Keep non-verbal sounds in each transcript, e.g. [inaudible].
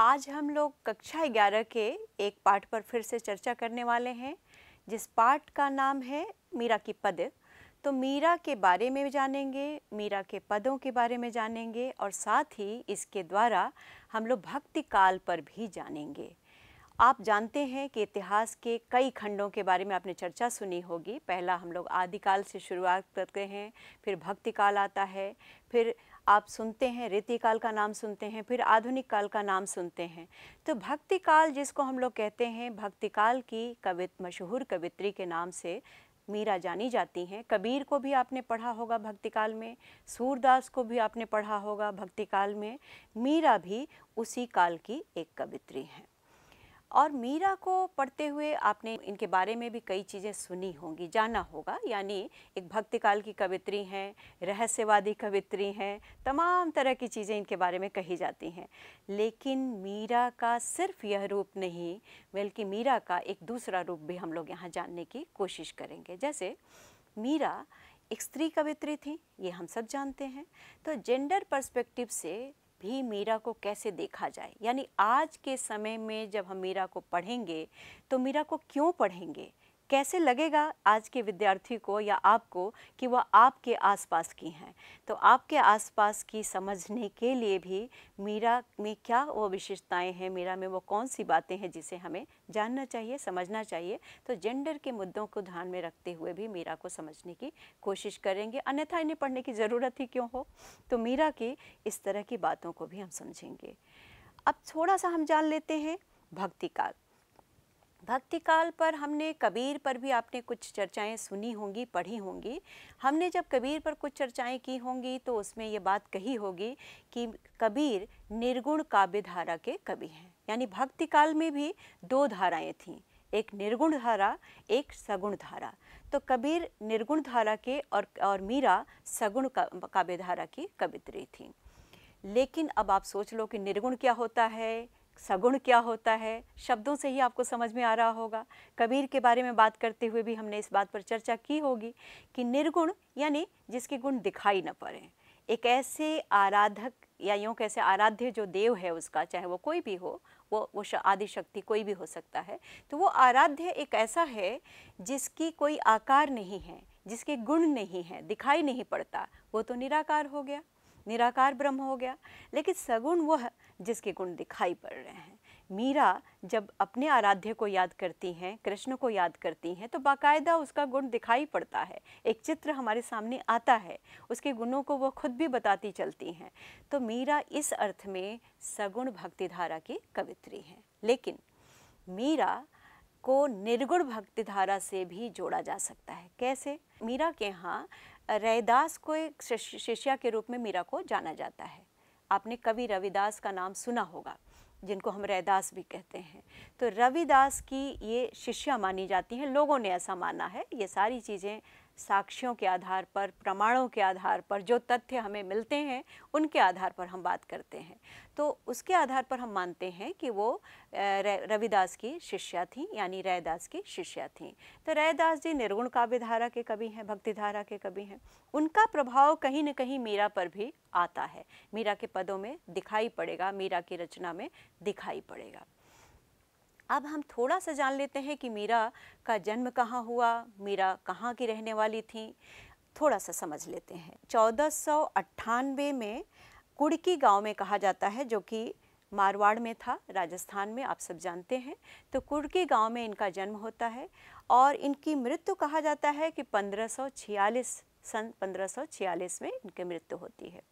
आज हम लोग कक्षा ग्यारह के एक पाठ पर फिर से चर्चा करने वाले हैं जिस पाठ का नाम है मीरा की पद तो मीरा के बारे में जानेंगे मीरा के पदों के बारे में जानेंगे और साथ ही इसके द्वारा हम लोग भक्ति काल पर भी जानेंगे आप जानते हैं कि इतिहास के कई खंडों के बारे में आपने चर्चा सुनी होगी पहला हम लोग आदिकाल से शुरुआत करते हैं फिर भक्ति काल आता है फिर आप सुनते हैं रेती काल का नाम सुनते हैं फिर आधुनिक काल का नाम सुनते हैं तो भक्ति काल जिसको हम लोग कहते हैं भक्ति काल की कवित मशहूर कवित्री के नाम से मीरा जानी जाती हैं कबीर को भी आपने पढ़ा होगा भक्ति काल में सूरदास को भी आपने पढ़ा होगा भक्ति काल में मीरा भी उसी काल की एक कवित्री हैं और मीरा को पढ़ते हुए आपने इनके बारे में भी कई चीज़ें सुनी होंगी जाना होगा यानी एक भक्तिकाल की कवित्री हैं रहस्यवादी कवित्री हैं तमाम तरह की चीज़ें इनके बारे में कही जाती हैं लेकिन मीरा का सिर्फ यह रूप नहीं बल्कि मीरा का एक दूसरा रूप भी हम लोग यहाँ जानने की कोशिश करेंगे जैसे मीरा एक स्त्री कवित्री थी ये हम सब जानते हैं तो जेंडर पर्सपेक्टिव से भी मीरा को कैसे देखा जाए यानी आज के समय में जब हम मीरा को पढ़ेंगे तो मीरा को क्यों पढ़ेंगे कैसे लगेगा आज के विद्यार्थी को या आपको कि वह आपके आसपास की हैं तो आपके आसपास की समझने के लिए भी मीरा में क्या वो विशेषताएं हैं मीरा में वो कौन सी बातें हैं जिसे हमें जानना चाहिए समझना चाहिए तो जेंडर के मुद्दों को ध्यान में रखते हुए भी मीरा को समझने की कोशिश करेंगे अन्यथा इन्हें पढ़ने की ज़रूरत ही क्यों हो तो मीरा की इस तरह की बातों को भी हम समझेंगे अब थोड़ा सा हम जान लेते हैं भक्ति का भक्ति काल पर हमने कबीर पर भी आपने कुछ चर्चाएं सुनी होंगी पढ़ी होंगी हमने जब कबीर पर कुछ चर्चाएं की होंगी तो उसमें ये बात कही होगी कि कबीर निर्गुण काव्य धारा के कवि हैं यानी भक्ति काल में भी दो धाराएं थीं एक निर्गुण धारा एक सगुण धारा तो कबीर निर्गुण धारा के और और मीरा सगुण काव्य धारा की कवित्री थी लेकिन अब आप सोच लो कि निर्गुण क्या होता है सगुण क्या होता है शब्दों से ही आपको समझ में आ रहा होगा कबीर के बारे में बात करते हुए भी हमने इस बात पर चर्चा की होगी कि निर्गुण यानी जिसके गुण दिखाई न पड़े एक ऐसे आराधक या यूँ कैसे आराध्य जो देव है उसका चाहे वो कोई भी हो वो वो आदि शक्ति कोई भी हो सकता है तो वो आराध्य एक ऐसा है जिसकी कोई आकार नहीं है जिसके गुण नहीं है दिखाई नहीं पड़ता वो तो निराकार हो गया निराकार ब्रह्म हो गया लेकिन सगुण वह जिसके गुण दिखाई पड़ रहे हैं मीरा जब अपने आराध्य को याद करती हैं कृष्ण को याद करती हैं तो बाकायदा उसका गुण दिखाई पड़ता है एक चित्र हमारे सामने आता है उसके गुणों को वह खुद भी बताती चलती हैं तो मीरा इस अर्थ में सगुण भक्तिधारा की कवित्री हैं लेकिन मीरा को निर्गुण भक्तिधारा से भी जोड़ा जा सकता है कैसे मीरा के यहाँ रैदास को एक शिष्या के रूप में मीरा को जाना जाता है आपने कवि रविदास का नाम सुना होगा जिनको हम रैदास भी कहते हैं तो रविदास की ये शिष्या मानी जाती हैं लोगों ने ऐसा माना है ये सारी चीज़ें साक्ष्यों के आधार पर प्रमाणों के आधार पर जो तथ्य हमें मिलते हैं उनके आधार पर हम बात करते हैं तो उसके आधार पर हम मानते हैं कि वो रविदास की शिष्या थी यानी रैदास की शिष्या थी तो रैदास जी निर्गुण काव्य धारा के कवि हैं भक्ति धारा के कवि हैं उनका प्रभाव कहीं ना कहीं मीरा पर भी आता है मीरा के पदों में दिखाई पड़ेगा मीरा की रचना में दिखाई पड़ेगा अब हम थोड़ा सा जान लेते हैं कि मीरा का जन्म कहाँ हुआ मीरा कहाँ की रहने वाली थी थोड़ा सा समझ लेते हैं चौदह में कुड़की गांव में कहा जाता है जो कि मारवाड़ में था राजस्थान में आप सब जानते हैं तो कुड़की गांव में इनका जन्म होता है और इनकी मृत्यु कहा जाता है कि 1546 सन 1546 में इनकी मृत्यु होती है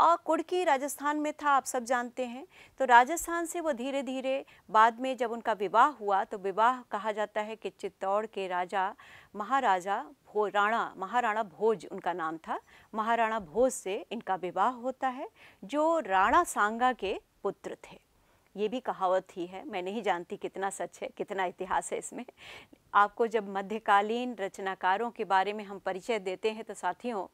और कुड़की राजस्थान में था आप सब जानते हैं तो राजस्थान से वो धीरे धीरे बाद में जब उनका विवाह हुआ तो विवाह कहा जाता है कि चित्तौड़ के राजा महाराजा भो राणा महाराणा भोज उनका नाम था महाराणा भोज से इनका विवाह होता है जो राणा सांगा के पुत्र थे ये भी कहावत ही है मैं नहीं जानती कितना सच है कितना इतिहास है इसमें आपको जब मध्यकालीन रचनाकारों के बारे में हम परिचय देते हैं तो साथियों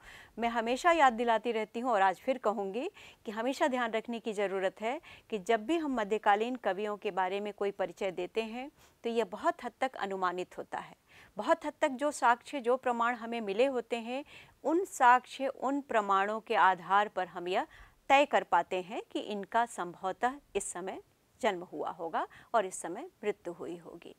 मैं हमेशा याद दिलाती रहती हूँ और आज फिर कहूँगी कि हमेशा ध्यान रखने की ज़रूरत है कि जब भी हम मध्यकालीन कवियों के बारे में कोई परिचय देते हैं तो यह बहुत हद तक अनुमानित होता है बहुत हद तक जो साक्ष्य जो प्रमाण हमें मिले होते हैं उन साक्ष्य उन प्रमाणों के आधार पर हम यह तय कर पाते हैं कि इनका संभवतः इस समय जन्म हुआ होगा और इस समय मृत्यु हुई होगी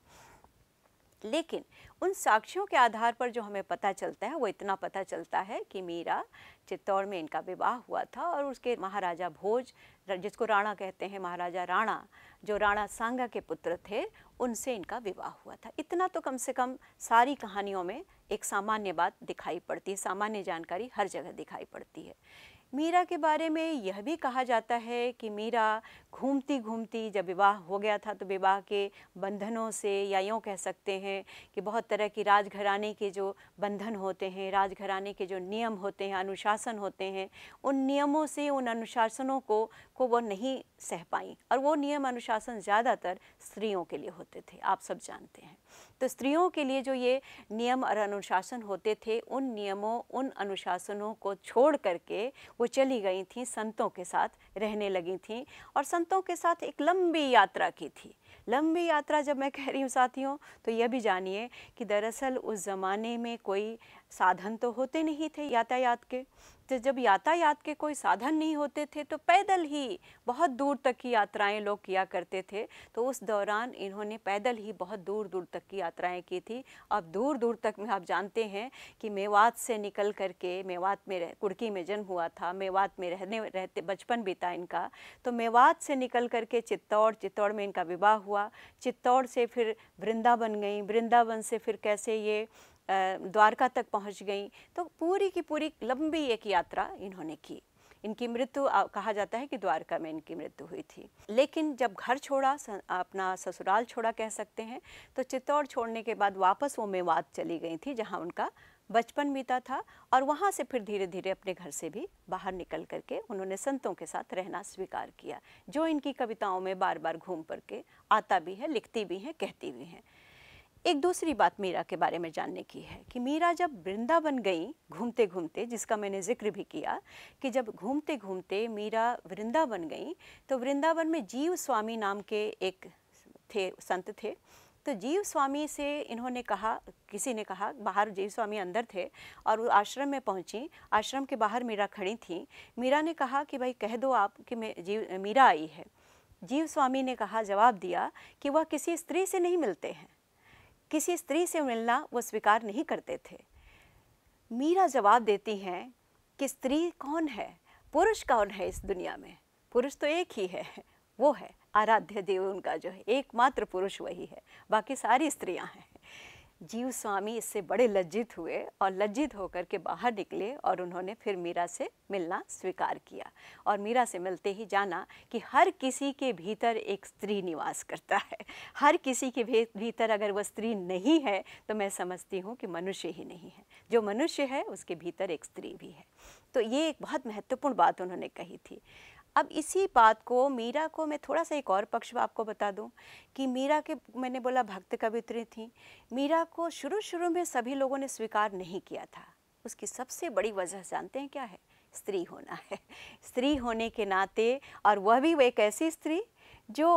लेकिन उन साक्ष्यों के आधार पर जो हमें पता चलता है वो इतना पता चलता है कि मीरा चित्तौड़ में इनका विवाह हुआ था और उसके महाराजा भोज जिसको राणा कहते हैं महाराजा राणा जो राणा सांगा के पुत्र थे उनसे इनका विवाह हुआ था इतना तो कम से कम सारी कहानियों में एक सामान्य बात दिखाई पड़ती है सामान्य जानकारी हर जगह दिखाई पड़ती है मीरा के बारे में यह भी कहा जाता है कि मीरा घूमती घूमती जब विवाह हो गया था तो विवाह के बंधनों से या यूँ कह सकते हैं कि बहुत तरह की राजघराने के जो बंधन होते हैं राजघराने के जो नियम होते हैं अनुशासन होते हैं उन नियमों से उन अनुशासनों को को वो नहीं सह पाई और वो नियम अनुशासन ज़्यादातर स्त्रियों के लिए होते थे आप सब जानते हैं तो स्त्रियों के लिए जो ये नियम और अनुशासन होते थे उन नियमों उन अनुशासनों को छोड़ करके वो चली गई थी संतों के साथ रहने लगी थी और संतों के साथ एक लंबी यात्रा की थी लंबी यात्रा जब मैं कह रही हूँ साथियों तो यह भी जानिए कि दरअसल उस ज़माने में कोई साधन तो होते नहीं थे यातायात के तो जब यातायात के कोई साधन नहीं होते थे तो पैदल ही बहुत दूर तक की यात्राएं लोग किया करते थे तो उस दौरान इन्होंने पैदल ही बहुत दूर दूर तक की यात्राएं की थी अब दूर दूर तक में आप जानते हैं कि मेवात से निकल करके मेवात में रह कुड़की में जन्म हुआ था मेवात में रहने रहते बचपन बीता इनका तो मेवात से निकल करके चित्तौड़ चित्तौड़ में इनका विवाह हुआ चित्तौड़ से फिर वृंदावन गई वृंदावन से फिर कैसे ये द्वारका तक पहुंच गई तो पूरी की पूरी लंबी एक यात्रा इन्होंने की इनकी मृत्यु कहा जाता है कि द्वारका में इनकी मृत्यु हुई थी लेकिन जब घर छोड़ा अपना ससुराल छोड़ा कह सकते हैं तो चित्तौड़ छोड़ने के बाद वापस वो मेवात चली गई थी जहाँ उनका बचपन बीता था और वहाँ से फिर धीरे धीरे अपने घर से भी बाहर निकल करके उन्होंने संतों के साथ रहना स्वीकार किया जो इनकी कविताओं में बार बार घूम पर के आता भी है लिखती भी हैं कहती भी हैं एक दूसरी बात मीरा के बारे में जानने की है कि मीरा जब वृंदावन गई घूमते घूमते जिसका मैंने जिक्र भी किया कि जब घूमते घूमते मीरा वृंदावन गई तो वृंदावन में जीव स्वामी नाम के एक थे संत थे तो जीव स्वामी से इन्होंने कहा किसी ने कहा बाहर जीव स्वामी अंदर थे और वो आश्रम में पहुंची आश्रम के बाहर मीरा खड़ी थी मीरा ने कहा कि भाई कह दो आप कि मैं जीव मीरा आई है जीव स्वामी ने कहा जवाब दिया कि वह किसी स्त्री से नहीं मिलते हैं किसी स्त्री से मिलना वो स्वीकार नहीं करते थे मीरा जवाब देती हैं कि स्त्री कौन है पुरुष कौन है इस दुनिया में पुरुष तो एक ही है वो है आराध्य देव उनका जो है एकमात्र पुरुष वही है बाकी सारी स्त्रियां हैं जीव स्वामी इससे बड़े लज्जित हुए और लज्जित होकर के बाहर निकले और उन्होंने फिर मीरा से मिलना स्वीकार किया और मीरा से मिलते ही जाना कि हर किसी के भीतर एक स्त्री निवास करता है हर किसी के भीतर अगर वह स्त्री नहीं है तो मैं समझती हूँ कि मनुष्य ही नहीं है जो मनुष्य है उसके भीतर एक स्त्री भी है तो ये एक बहुत महत्वपूर्ण बात उन्होंने कही थी अब इसी बात को मीरा को मैं थोड़ा सा एक और पक्ष आपको बता दूं कि मीरा के मैंने बोला भक्त कवित्री थी मीरा को शुरू शुरू में सभी लोगों ने स्वीकार नहीं किया था उसकी सबसे बड़ी वजह जानते हैं क्या है स्त्री होना है स्त्री होने के नाते और वह भी एक ऐसी स्त्री जो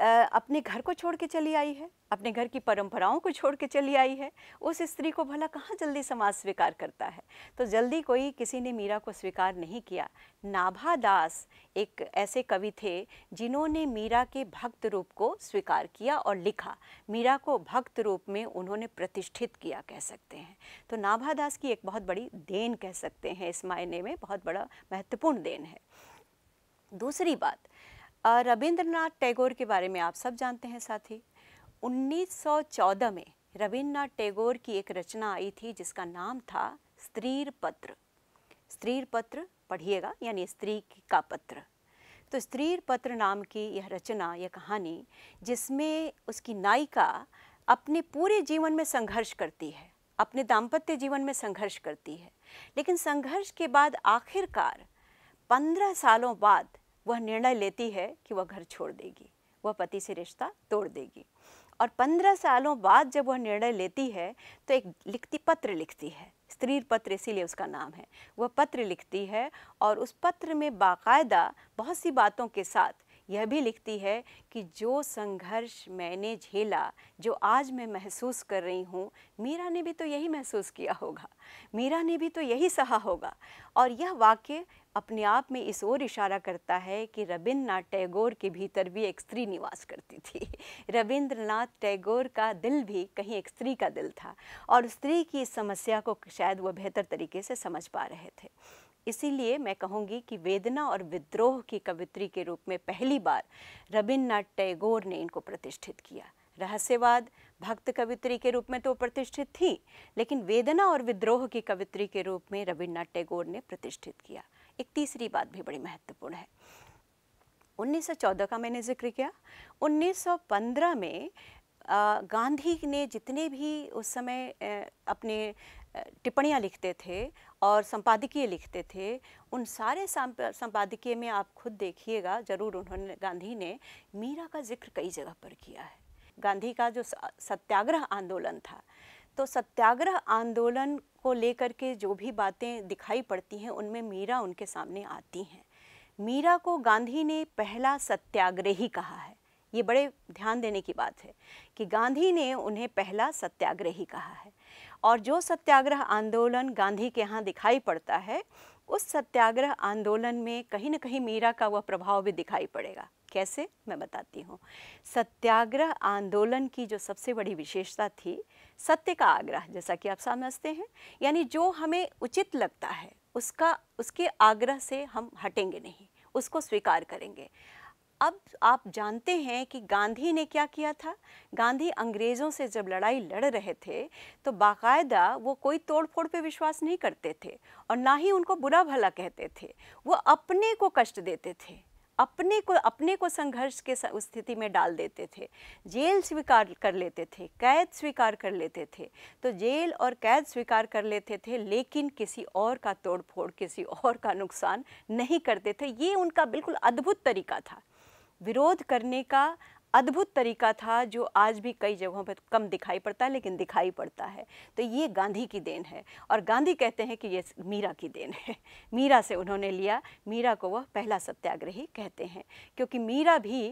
अपने घर को छोड़ के चली आई है अपने घर की परंपराओं को छोड़ के चली आई है उस स्त्री को भला कहाँ जल्दी समाज स्वीकार करता है तो जल्दी कोई किसी ने मीरा को स्वीकार नहीं किया नाभा दास एक ऐसे कवि थे जिन्होंने मीरा के भक्त रूप को स्वीकार किया और लिखा मीरा को भक्त रूप में उन्होंने प्रतिष्ठित किया कह सकते हैं तो नाभा दास की एक बहुत बड़ी देन कह सकते हैं इस मायने में बहुत बड़ा महत्वपूर्ण देन है दूसरी बात रविंद्रनाथ टैगोर के बारे में आप सब जानते हैं साथी 1914 में रविन्द्रनाथ टैगोर की एक रचना आई थी जिसका नाम था स्त्रीर पत्र स्त्रीर पत्र पढ़िएगा यानी स्त्री का पत्र तो स्त्रीर पत्र नाम की यह रचना यह कहानी जिसमें उसकी नायिका अपने पूरे जीवन में संघर्ष करती है अपने दाम्पत्य जीवन में संघर्ष करती है लेकिन संघर्ष के बाद आखिरकार पंद्रह सालों बाद वह निर्णय लेती है कि वह घर छोड़ देगी वह पति से रिश्ता तोड़ देगी और पंद्रह सालों बाद जब वह निर्णय लेती है तो एक लिखती पत्र लिखती है स्त्री पत्र इसीलिए उसका नाम है वह पत्र लिखती है और उस पत्र में बाकायदा बहुत सी बातों के साथ यह भी लिखती है कि जो संघर्ष मैंने झेला जो आज मैं महसूस कर रही हूँ मीरा ने भी तो यही महसूस किया होगा मीरा ने भी तो यही सहा होगा और यह वाक्य अपने आप में इस ओर इशारा करता है कि रविन्द्रनाथ टैगोर के भीतर भी एक स्त्री निवास करती थी [laughs] रविंद्रनाथ टैगोर का दिल भी कहीं एक स्त्री का दिल था और स्त्री की इस समस्या को शायद वह बेहतर तरीके से समझ पा रहे थे इसीलिए मैं कहूँगी कि वेदना और विद्रोह की कवित्री के रूप में पहली बार रविन्द्रनाथ टैगोर ने इनको प्रतिष्ठित किया रहस्यवाद भक्त कवित्री के रूप में तो प्रतिष्ठित थी लेकिन वेदना और विद्रोह की कवित्री के रूप में रविन्द्रनाथ टैगोर ने प्रतिष्ठित किया एक तीसरी बात भी बड़ी महत्वपूर्ण है 1914 का मैंने जिक्र किया 1915 में गांधी ने जितने भी उस समय अपने टिप्पणियाँ लिखते थे और संपादकीय लिखते थे उन सारे संपादकीय में आप खुद देखिएगा ज़रूर उन्होंने गांधी ने मीरा का जिक्र कई जगह पर किया है गांधी का जो सत्याग्रह आंदोलन था तो सत्याग्रह आंदोलन को लेकर के जो भी बातें दिखाई पड़ती हैं उनमें मीरा उनके सामने आती हैं मीरा को गांधी ने पहला सत्याग्रही कहा है ये बड़े ध्यान देने की बात है कि गांधी ने उन्हें पहला सत्याग्रही कहा है और जो सत्याग्रह आंदोलन गांधी के यहाँ दिखाई पड़ता है उस सत्याग्रह आंदोलन में कहीं ना कहीं मीरा का वह प्रभाव भी दिखाई पड़ेगा कैसे मैं बताती हूँ सत्याग्रह आंदोलन की जो सबसे बड़ी विशेषता थी सत्य का आग्रह जैसा कि आप समझते हैं यानी जो हमें उचित लगता है उसका उसके आग्रह से हम हटेंगे नहीं उसको स्वीकार करेंगे अब आप जानते हैं कि गांधी ने क्या किया था गांधी अंग्रेज़ों से जब लड़ाई लड़ रहे थे तो बाकायदा वो कोई तोड़फोड़ पे विश्वास नहीं करते थे और ना ही उनको बुरा भला कहते थे वो अपने को कष्ट देते थे अपने को अपने को संघर्ष के स्थिति में डाल देते थे जेल स्वीकार कर लेते थे कैद स्वीकार कर लेते थे तो जेल और कैद स्वीकार कर लेते थे लेकिन किसी और का तोड़फोड़ किसी और का नुकसान नहीं करते थे ये उनका बिल्कुल अद्भुत तरीका था विरोध करने का अद्भुत तरीका था जो आज भी कई जगहों पर कम दिखाई पड़ता है लेकिन दिखाई पड़ता है तो ये गांधी की देन है और गांधी कहते हैं कि ये मीरा की देन है मीरा से उन्होंने लिया मीरा को वह पहला सत्याग्रही कहते हैं क्योंकि मीरा भी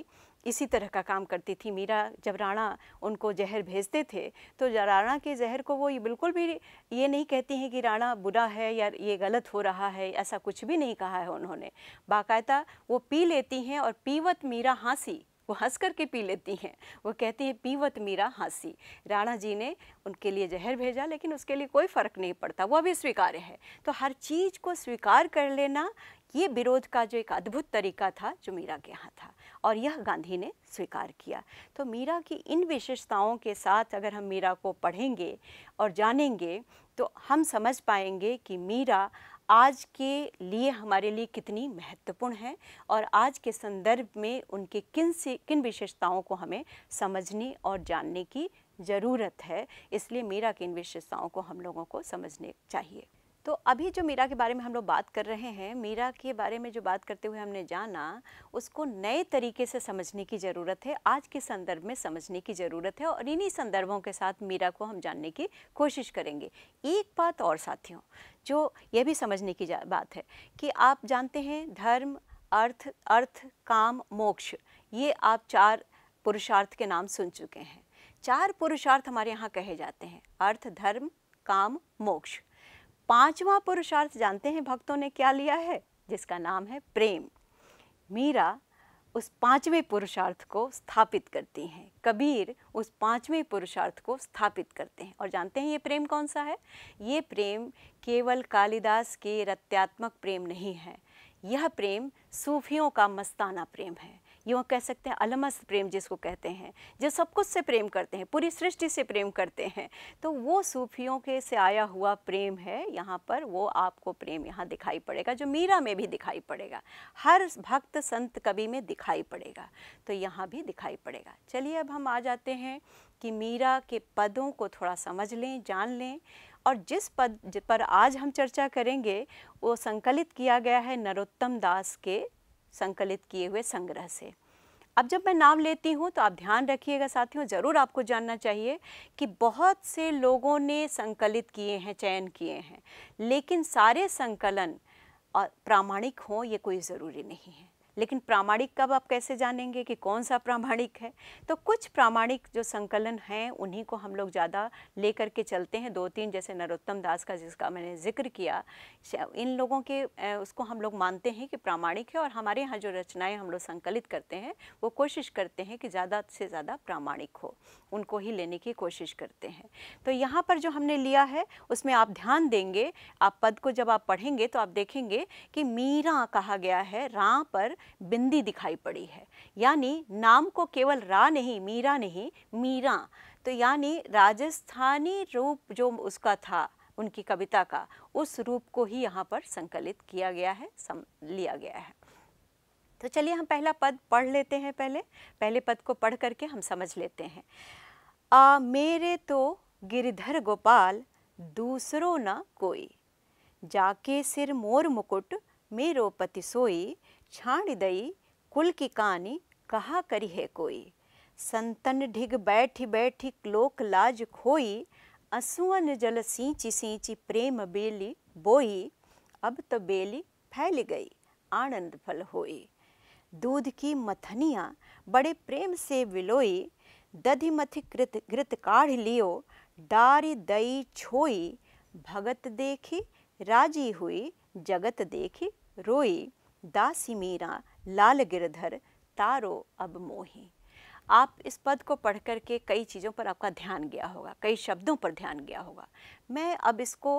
इसी तरह का काम करती थी मीरा जब राणा उनको जहर भेजते थे तो राणा के जहर को वो ये बिल्कुल भी ये नहीं कहती हैं कि राणा बुरा है या ये गलत हो रहा है ऐसा कुछ भी नहीं कहा है उन्होंने बाकायदा वो पी लेती हैं और पीवत मीरा हाँसी वो हंस करके पी लेती हैं वो कहती हैं पीवत मीरा हाँसी राणा जी ने उनके लिए जहर भेजा लेकिन उसके लिए कोई फ़र्क नहीं पड़ता वो अभी स्वीकार्य है तो हर चीज़ को स्वीकार कर लेना ये विरोध का जो एक अद्भुत तरीका था जो मीरा के यहाँ था और यह गांधी ने स्वीकार किया तो मीरा की इन विशेषताओं के साथ अगर हम मीरा को पढ़ेंगे और जानेंगे तो हम समझ पाएंगे कि मीरा आज के लिए हमारे लिए कितनी महत्वपूर्ण है और आज के संदर्भ में उनके किन से किन विशेषताओं को हमें समझने और जानने की ज़रूरत है इसलिए मीरा की इन विशेषताओं को हम लोगों को समझने चाहिए तो अभी जो मीरा के बारे में हम लोग बात कर रहे हैं मीरा के बारे में जो बात करते हुए हमने जाना उसको नए तरीके से समझने की ज़रूरत है आज के संदर्भ में समझने की ज़रूरत है और इन्हीं संदर्भों के साथ मीरा को हम जानने की कोशिश करेंगे एक बात और साथियों जो यह भी समझने की बात है कि आप जानते हैं धर्म अर्थ अर्थ काम मोक्ष ये आप चार पुरुषार्थ के नाम सुन चुके हैं चार पुरुषार्थ हमारे यहाँ कहे जाते हैं अर्थ धर्म काम मोक्ष पांचवा पुरुषार्थ जानते हैं भक्तों ने क्या लिया है जिसका नाम है प्रेम मीरा उस पांचवें पुरुषार्थ को स्थापित करती हैं कबीर उस पांचवें पुरुषार्थ को स्थापित करते हैं और जानते हैं ये प्रेम कौन सा है ये प्रेम केवल कालिदास के रत्यात्मक प्रेम नहीं है यह प्रेम सूफियों का मस्ताना प्रेम है यूँ कह सकते हैं अलमस प्रेम जिसको कहते हैं जो सब कुछ से प्रेम करते हैं पूरी सृष्टि से प्रेम करते हैं तो वो सूफियों के से आया हुआ प्रेम है यहाँ पर वो आपको प्रेम यहाँ दिखाई पड़ेगा जो मीरा में भी दिखाई पड़ेगा हर भक्त संत कवि में दिखाई पड़ेगा तो यहाँ भी दिखाई पड़ेगा चलिए अब हम आ जाते हैं कि मीरा के पदों को थोड़ा समझ लें जान लें और जिस पद पर आज हम चर्चा करेंगे वो संकलित किया गया है नरोत्तम दास के संकलित किए हुए संग्रह से अब जब मैं नाम लेती हूँ तो आप ध्यान रखिएगा साथियों ज़रूर आपको जानना चाहिए कि बहुत से लोगों ने संकलित किए हैं चयन किए हैं लेकिन सारे संकलन और प्रामाणिक हों ये कोई ज़रूरी नहीं है लेकिन प्रामाणिक कब आप कैसे जानेंगे कि कौन सा प्रामाणिक है तो कुछ प्रामाणिक जो संकलन हैं उन्हीं को हम लोग ज़्यादा ले करके चलते हैं दो तीन जैसे नरोत्तम दास का जिसका मैंने जिक्र किया इन लोगों के उसको हम लोग मानते हैं कि प्रामाणिक है और हमारे यहाँ जो रचनाएँ हम लोग संकलित करते हैं वो कोशिश करते हैं कि ज़्यादा से ज़्यादा प्रामाणिक हो उनको ही लेने की कोशिश करते हैं तो यहाँ पर जो हमने लिया है उसमें आप ध्यान देंगे आप पद को जब आप पढ़ेंगे तो आप देखेंगे कि मीरा कहा गया है रा पर बिंदी दिखाई पड़ी है यानी नाम को केवल रा नहीं मीरा नहीं मीरा तो यानी राजस्थानी रूप जो उसका था उनकी कविता का उस रूप को ही यहाँ पर संकलित किया गया है सम लिया गया है तो चलिए हम पहला पद पढ़ लेते हैं पहले पहले पद को पढ़ करके हम समझ लेते हैं आ मेरे तो गिरिधर गोपाल दूसरो न कोई जाके सिर मोर मुकुट मेरो पति सोई छाण दई कुल की कहानी कहा करी है कोई संतन ढिग बैठी बैठी लोक लाज खोई असुअन जल सींची सींची प्रेम बेली बोई अब तो बेली फैल गई आनंद फल होई दूध की मथनिया बड़े प्रेम से विलोई दधि मथि कृत घृत काढ़ लियो डारी दई छोई भगत देखी राजी हुई जगत देखी रोई दासी मीरा लाल गिरधर तारो अब मोही आप इस पद को पढ़ कर के कई चीज़ों पर आपका ध्यान गया होगा कई शब्दों पर ध्यान गया होगा मैं अब इसको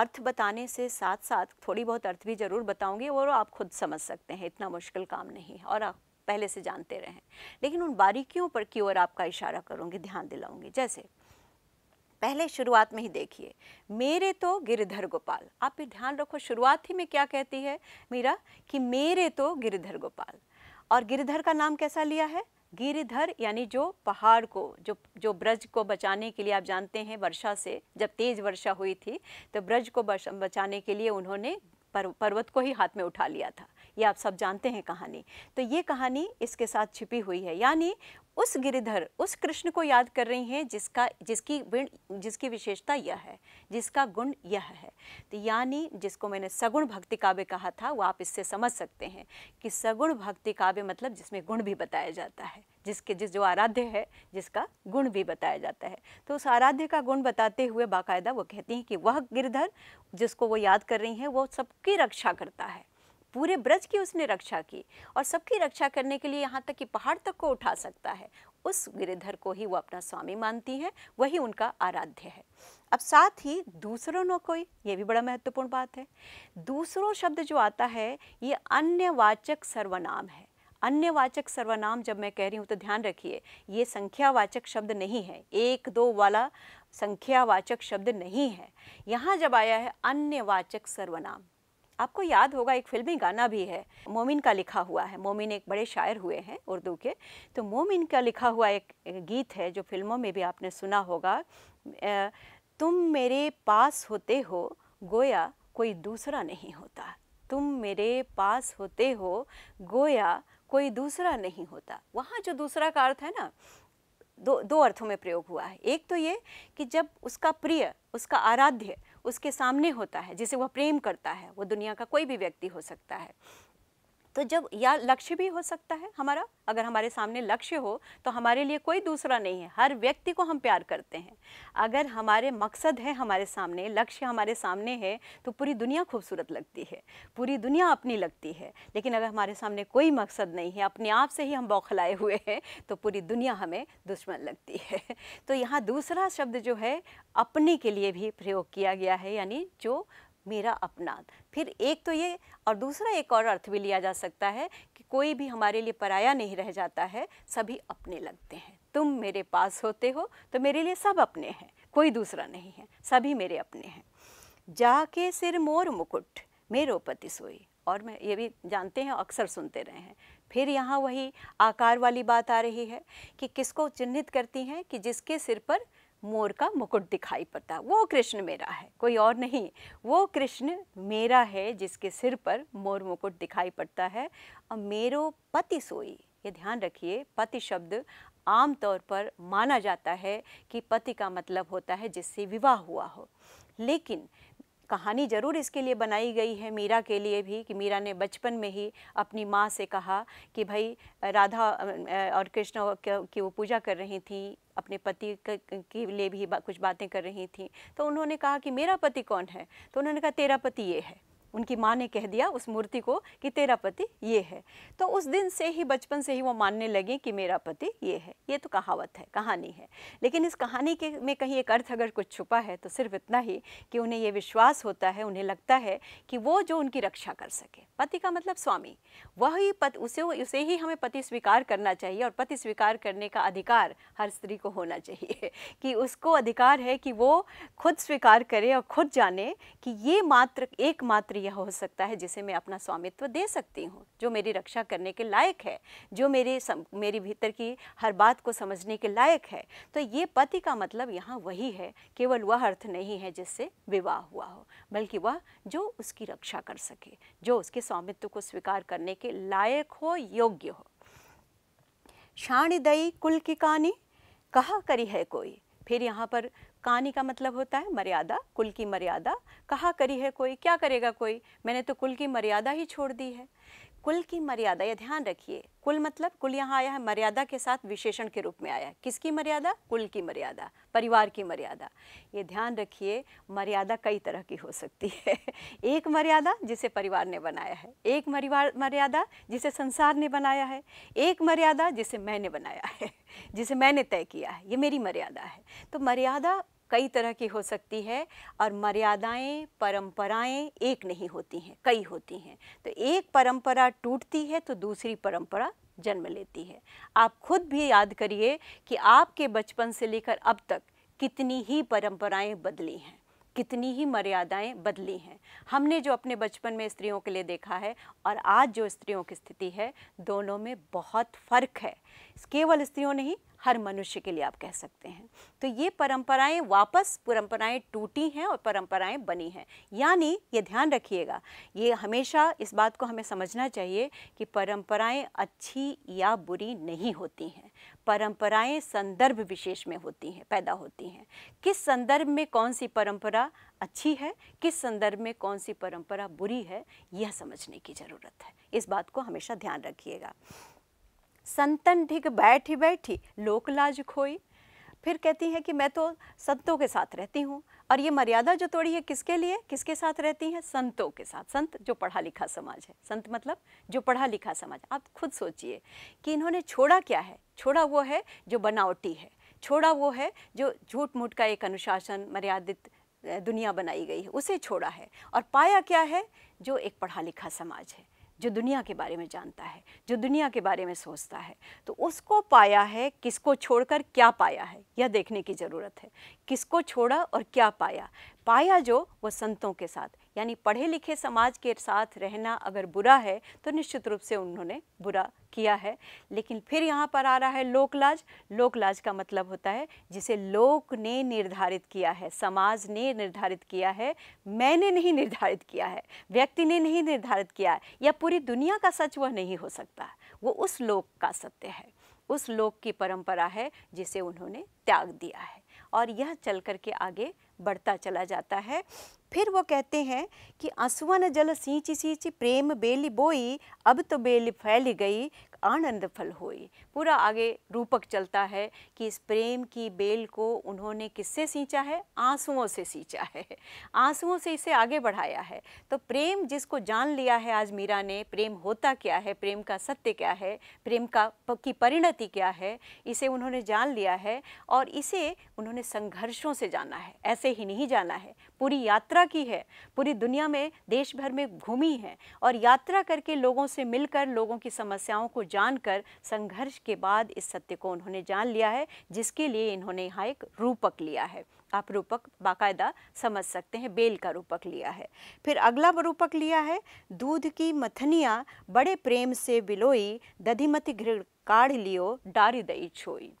अर्थ बताने से साथ साथ थोड़ी बहुत अर्थ भी ज़रूर बताऊंगी और आप खुद समझ सकते हैं इतना मुश्किल काम नहीं है और आप पहले से जानते रहें लेकिन उन बारीकियों पर की ओर आपका इशारा करूँगी ध्यान दिलाऊँगी जैसे पहले शुरुआत में ही देखिए मेरे तो गिरधर गोपाल आप भी ध्यान रखो शुरुआत ही में क्या कहती है मीरा कि मेरे तो गिरधर गोपाल और गिरधर का नाम कैसा लिया है गिरिधर यानी जो पहाड़ को जो जो ब्रज को बचाने के लिए आप जानते हैं वर्षा से जब तेज़ वर्षा हुई थी तो ब्रज को बचाने के लिए उन्होंने पर्वत को ही हाथ में उठा लिया था ये आप सब जानते हैं कहानी तो ये कहानी इसके साथ छिपी हुई है यानी उस गिरिधर उस कृष्ण को याद कर रही हैं जिसका जिसकी गुण जिसकी विशेषता यह है जिसका गुण यह है तो यानी जिसको मैंने सगुण भक्ति काव्य कहा था वो आप इससे समझ सकते हैं कि सगुण भक्ति काव्य मतलब जिसमें गुण भी बताया जाता है जिसके जिस जो आराध्य है जिसका गुण भी बताया जाता है तो उस आराध्य का गुण बताते हुए बाकायदा वो कहती हैं कि वह गिरधर जिसको वो याद कर रही हैं वो सबकी रक्षा करता है पूरे ब्रज की उसने रक्षा की और सबकी रक्षा करने के लिए यहाँ तक कि पहाड़ तक को उठा सकता है उस गिरिधर को ही वो अपना स्वामी मानती हैं वही उनका आराध्य है अब साथ ही दूसरों न कोई ये भी बड़ा महत्वपूर्ण बात है दूसरों शब्द जो आता है ये अन्यवाचक सर्वनाम है अन्यवाचक सर्वनाम जब मैं कह रही हूँ तो ध्यान रखिए ये संख्यावाचक शब्द नहीं है एक दो वाला संख्यावाचक शब्द नहीं है यहाँ जब आया है अन्यवाचक सर्वनाम आपको याद होगा एक फिल्मी गाना भी है मोमिन का लिखा हुआ है मोमिन एक बड़े शायर हुए हैं उर्दू के तो मोमिन का लिखा हुआ एक गीत है जो फिल्मों में भी आपने सुना होगा तुम मेरे पास होते हो गोया कोई दूसरा नहीं होता तुम मेरे पास होते हो गोया कोई दूसरा नहीं होता वहाँ जो दूसरा का अर्थ है ना दो दो अर्थों में प्रयोग हुआ है एक तो ये कि जब उसका प्रिय उसका आराध्य उसके सामने होता है जिसे वह प्रेम करता है वो दुनिया का कोई भी व्यक्ति हो सकता है तो जब या लक्ष्य भी हो सकता है हमारा अगर हमारे सामने लक्ष्य हो तो हमारे लिए कोई दूसरा नहीं है हर व्यक्ति को हम प्यार करते हैं अगर हमारे मकसद है हमारे सामने लक्ष्य हमारे सामने है तो पूरी दुनिया खूबसूरत लगती है पूरी दुनिया अपनी लगती है लेकिन अगर हमारे सामने कोई मकसद नहीं है अपने आप से ही हम बौखलाए हुए हैं तो पूरी दुनिया हमें दुश्मन लगती है [laughs] तो यहाँ दूसरा शब्द जो है अपने के लिए भी प्रयोग किया गया है यानी जो मेरा अपना फिर एक तो ये और दूसरा एक और अर्थ भी लिया जा सकता है कि कोई भी हमारे लिए पराया नहीं रह जाता है सभी अपने लगते हैं तुम मेरे पास होते हो तो मेरे लिए सब अपने हैं कोई दूसरा नहीं है सभी मेरे अपने हैं जाके सिर मोर मुकुट मेरो पति सोई और मैं ये भी जानते हैं अक्सर सुनते रहे हैं फिर यहाँ वही आकार वाली बात आ रही है कि किसको चिन्हित करती हैं कि जिसके सिर पर मोर का मुकुट दिखाई पड़ता वो कृष्ण मेरा है कोई और नहीं वो कृष्ण मेरा है जिसके सिर पर मोर मुकुट दिखाई पड़ता है और मेरो पति सोई ये ध्यान रखिए पति शब्द आम तौर पर माना जाता है कि पति का मतलब होता है जिससे विवाह हुआ हो लेकिन कहानी ज़रूर इसके लिए बनाई गई है मीरा के लिए भी कि मीरा ने बचपन में ही अपनी माँ से कहा कि भाई राधा और कृष्ण की वो पूजा कर रही थी अपने पति के लिए भी कुछ बातें कर रही थी तो उन्होंने कहा कि मेरा पति कौन है तो उन्होंने कहा तेरा पति ये है उनकी माँ ने कह दिया उस मूर्ति को कि तेरा पति ये है तो उस दिन से ही बचपन से ही वो मानने लगे कि मेरा पति ये है ये तो कहावत है कहानी है लेकिन इस कहानी के में कहीं एक अर्थ अगर कुछ छुपा है तो सिर्फ इतना ही कि उन्हें ये विश्वास होता है उन्हें लगता है कि वो जो उनकी रक्षा कर सके पति का मतलब स्वामी वही पत उसे उसे ही हमें पति स्वीकार करना चाहिए और पति स्वीकार करने का अधिकार हर स्त्री को होना चाहिए [laughs] कि उसको अधिकार है कि वो खुद स्वीकार करे और खुद जाने कि ये मात्र एकमात्र यह हो सकता है जिसे मैं अपना स्वामित्व दे सकती हूँ जो मेरी रक्षा करने के लायक है जो मेरे सम, मेरे भीतर की हर बात को समझने के लायक है तो ये पति का मतलब यहाँ वही है केवल वह अर्थ नहीं है जिससे विवाह हुआ हो बल्कि वह जो उसकी रक्षा कर सके जो उसके स्वामित्व को स्वीकार करने के लायक हो योग्य हो शाणिदयी कुल की कहानी कहा करी है कोई फिर यहाँ पर कहानी का मतलब होता है मर्यादा कुल की मर्यादा कहा करी है कोई क्या करेगा कोई मैंने तो कुल की मर्यादा ही छोड़ दी है कुल की मर्यादा यह ध्यान रखिए कुल मतलब कुल यहाँ आया है मर्यादा के साथ विशेषण के रूप में आया है किसकी मर्यादा कुल की मर्यादा परिवार की मर्यादा ये ध्यान रखिए मर्यादा कई तरह की हो सकती है [laughs] एक मर्यादा जिसे परिवार ने बनाया है एक परिवार मर्यादा जिसे संसार ने बनाया है एक मर्यादा जिसे मैंने बनाया है [laughs] जिसे मैंने तय किया है ये मेरी मर्यादा है तो मर्यादा कई तरह की हो सकती है और मर्यादाएं परंपराएं एक नहीं होती हैं कई होती हैं तो एक परंपरा टूटती है तो दूसरी परंपरा जन्म लेती है आप खुद भी याद करिए कि आपके बचपन से लेकर अब तक कितनी ही परंपराएं बदली हैं कितनी ही मर्यादाएं बदली हैं हमने जो अपने बचपन में स्त्रियों के लिए देखा है और आज जो स्त्रियों की स्थिति है दोनों में बहुत फ़र्क है केवल स्त्रियों नहीं हर मनुष्य के लिए आप कह सकते हैं तो ये परंपराएं वापस परंपराएं टूटी हैं और परंपराएं बनी हैं यानी ये ध्यान रखिएगा ये हमेशा इस बात को हमें समझना चाहिए कि परंपराएं अच्छी या बुरी नहीं होती हैं परंपराएं संदर्भ विशेष में होती हैं पैदा होती हैं किस संदर्भ में कौन सी परंपरा अच्छी है किस संदर्भ में कौन सी परंपरा बुरी है यह समझने की ज़रूरत है इस बात को हमेशा ध्यान रखिएगा संतन ढिग बैठी बैठी लाज खोई फिर कहती हैं कि मैं तो संतों के साथ रहती हूँ और ये मर्यादा जो तोड़ी है किसके लिए किसके साथ रहती हैं संतों के साथ संत जो पढ़ा लिखा समाज है संत मतलब जो पढ़ा लिखा समाज आप खुद सोचिए कि इन्होंने छोड़ा क्या है छोड़ा वो है जो बनावटी है छोड़ा वो है जो झूठ मूठ का एक अनुशासन मर्यादित दुनिया बनाई गई है उसे छोड़ा है और पाया क्या है जो एक पढ़ा लिखा समाज है जो दुनिया के बारे में जानता है जो दुनिया के बारे में सोचता है तो उसको पाया है किसको छोड़कर क्या पाया है यह देखने की ज़रूरत है किसको छोड़ा और क्या पाया पाया जो वो संतों के साथ यानी पढ़े लिखे समाज के साथ रहना अगर बुरा है तो निश्चित रूप से उन्होंने बुरा किया है लेकिन फिर यहाँ पर आ रहा है लोकलाज लोकलाज का मतलब होता है जिसे लोक ने निर्धारित किया है समाज ने निर्धारित किया है मैंने नहीं निर्धारित किया है व्यक्ति ने नहीं निर्धारित किया है या पूरी दुनिया का सच वह नहीं हो सकता वो उस लोक का सत्य है उस लोक की परंपरा है जिसे उन्होंने त्याग दिया है और यह चल करके आगे बढ़ता चला जाता है फिर वो कहते हैं कि असुवन जल सींची सींची प्रेम बेली बोई अब तो बेली फैल गई आनंद फल होई पूरा आगे रूपक चलता है कि इस प्रेम की बेल को उन्होंने किससे सींचा है आंसुओं से सींचा है आंसुओं से इसे आगे बढ़ाया है तो प्रेम जिसको जान लिया है आज मीरा ने प्रेम होता क्या है प्रेम का सत्य क्या है प्रेम का की परिणति क्या है इसे उन्होंने जान लिया है और इसे उन्होंने संघर्षों से जाना है ऐसे ही नहीं जाना है पूरी यात्रा की है पूरी दुनिया में देश भर में घूमी है और यात्रा करके लोगों से मिलकर लोगों की समस्याओं को जानकर संघर्ष के बाद इस सत्य को उन्होंने जान लिया है जिसके लिए इन्होंने यहाँ एक रूपक लिया है आप रूपक बाकायदा समझ सकते हैं बेल का रूपक लिया है फिर अगला रूपक लिया है दूध की मथनिया बड़े प्रेम से बिलोई दधिमति घृ काढ़ लियो डारी दई छोई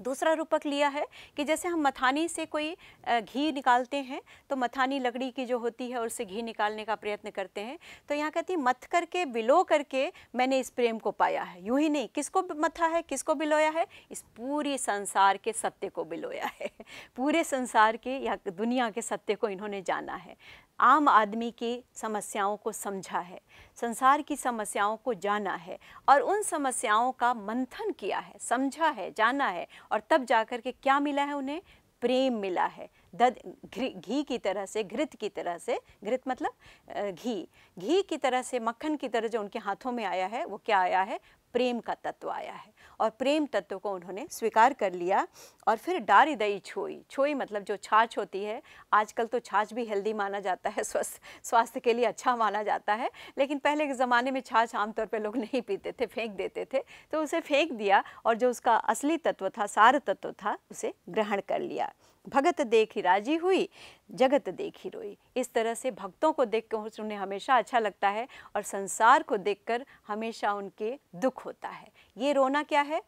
दूसरा रूपक लिया है कि जैसे हम मथानी से कोई घी निकालते हैं तो मथानी लकड़ी की जो होती है उससे घी निकालने का प्रयत्न करते हैं तो यहाँ कहती है मथ करके बिलो करके मैंने इस प्रेम को पाया है यूं ही नहीं किसको मथा है किसको बिलोया है इस पूरे संसार के सत्य को बिलोया है [laughs] पूरे संसार के या दुनिया के सत्य को इन्होंने जाना है आम आदमी की समस्याओं को समझा है संसार की समस्याओं को जाना है और उन समस्याओं का मंथन किया है समझा है जाना है और तब जाकर के क्या मिला है उन्हें प्रेम मिला है दध घी की तरह से घृत की तरह से घृत मतलब घी घी की तरह से मक्खन की तरह जो उनके हाथों में आया है वो क्या आया है प्रेम का तत्व आया है और प्रेम तत्व को उन्होंने स्वीकार कर लिया और फिर डारी दई छोई छोई मतलब जो छाछ होती है आजकल तो छाछ भी हेल्दी माना जाता है [laughs] स्वस्थ स्वास्थ्य के लिए अच्छा माना जाता है लेकिन पहले के ज़माने में छाछ आमतौर पर लोग नहीं पीते थे फेंक देते थे तो उसे फेंक दिया और जो उसका असली तत्व था सार तत्व था उसे ग्रहण कर लिया भगत देखी राजी हुई जगत देखी रोई इस तरह से भक्तों को देख कर उन्हें हमेशा अच्छा लगता है और संसार को देख कर हमेशा उनके दुख होता है ये रोना क्या है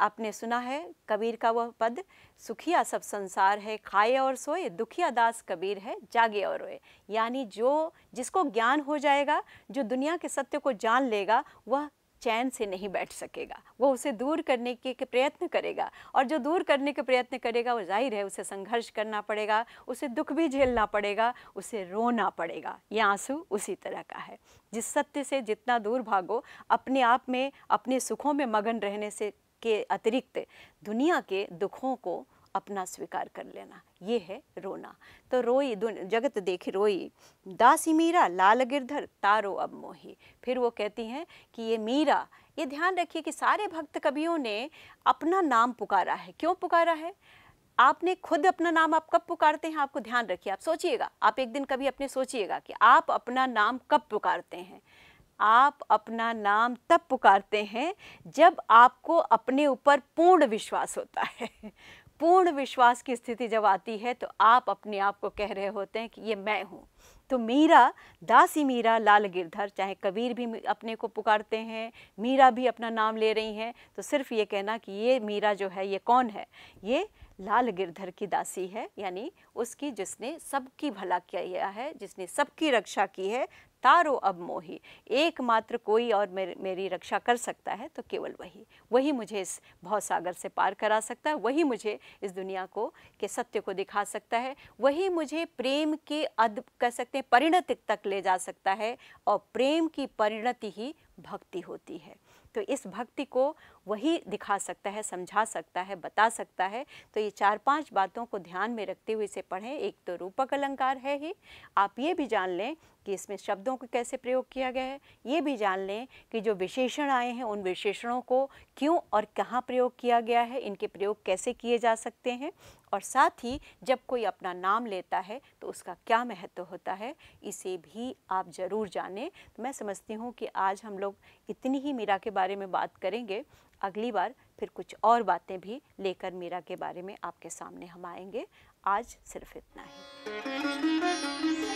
आपने सुना है कबीर का वह पद सुखिया सब संसार है खाए और सोए दुखिया दास कबीर है जागे और रोए यानी जो जिसको ज्ञान हो जाएगा जो दुनिया के सत्य को जान लेगा वह चैन से नहीं बैठ सकेगा वो उसे दूर करने के, के प्रयत्न करेगा और जो दूर करने के प्रयत्न करेगा वो जाहिर है उसे संघर्ष करना पड़ेगा उसे दुख भी झेलना पड़ेगा उसे रोना पड़ेगा ये आंसू उसी तरह का है जिस सत्य से जितना दूर भागो अपने आप में अपने सुखों में मगन रहने से के अतिरिक्त दुनिया के दुखों को अपना स्वीकार कर लेना ये है रोना तो रोई जगत देखी रोई दासी मीरा लाल गिरधर तारो अब मोही फिर वो कहती हैं कि ये मीरा ये ध्यान रखिए कि सारे भक्त कवियों ने अपना नाम पुकारा है क्यों पुकारा है आपने खुद अपना नाम आप कब पुकारते हैं आपको ध्यान रखिए आप सोचिएगा आप एक दिन कभी अपने सोचिएगा कि आप अपना नाम कब पुकारते हैं आप अपना नाम तब पुकारते हैं जब आपको अपने ऊपर पूर्ण विश्वास होता है पूर्ण विश्वास की स्थिति जब आती है तो आप अपने आप को कह रहे होते हैं कि ये मैं हूँ तो मीरा दासी मीरा लाल गिरधर चाहे कबीर भी अपने को पुकारते हैं मीरा भी अपना नाम ले रही हैं तो सिर्फ ये कहना कि ये मीरा जो है ये कौन है ये लाल गिरधर की दासी है यानी उसकी जिसने सबकी भला किया है जिसने सबकी रक्षा की है तारो अब मोही एकमात्र कोई और मेर, मेरी रक्षा कर सकता है तो केवल वही वही मुझे इस भव सागर से पार करा सकता है वही मुझे इस दुनिया को के सत्य को दिखा सकता है वही मुझे प्रेम के अद कह सकते हैं परिणति तक ले जा सकता है और प्रेम की परिणति ही भक्ति होती है तो इस भक्ति को वही दिखा सकता है समझा सकता है बता सकता है तो ये चार पांच बातों को ध्यान में रखते हुए इसे पढ़ें एक तो रूपक अलंकार है ही आप ये भी जान लें कि इसमें शब्दों को कैसे प्रयोग किया गया है ये भी जान लें कि जो विशेषण आए हैं उन विशेषणों को क्यों और कहाँ प्रयोग किया गया है इनके प्रयोग कैसे किए जा सकते हैं और साथ ही जब कोई अपना नाम लेता है तो उसका क्या महत्व होता है इसे भी आप ज़रूर जानें तो मैं समझती हूँ कि आज हम लोग इतनी ही मीरा के बारे में बात करेंगे अगली बार फिर कुछ और बातें भी लेकर मीरा के बारे में आपके सामने हम आएंगे आज सिर्फ इतना ही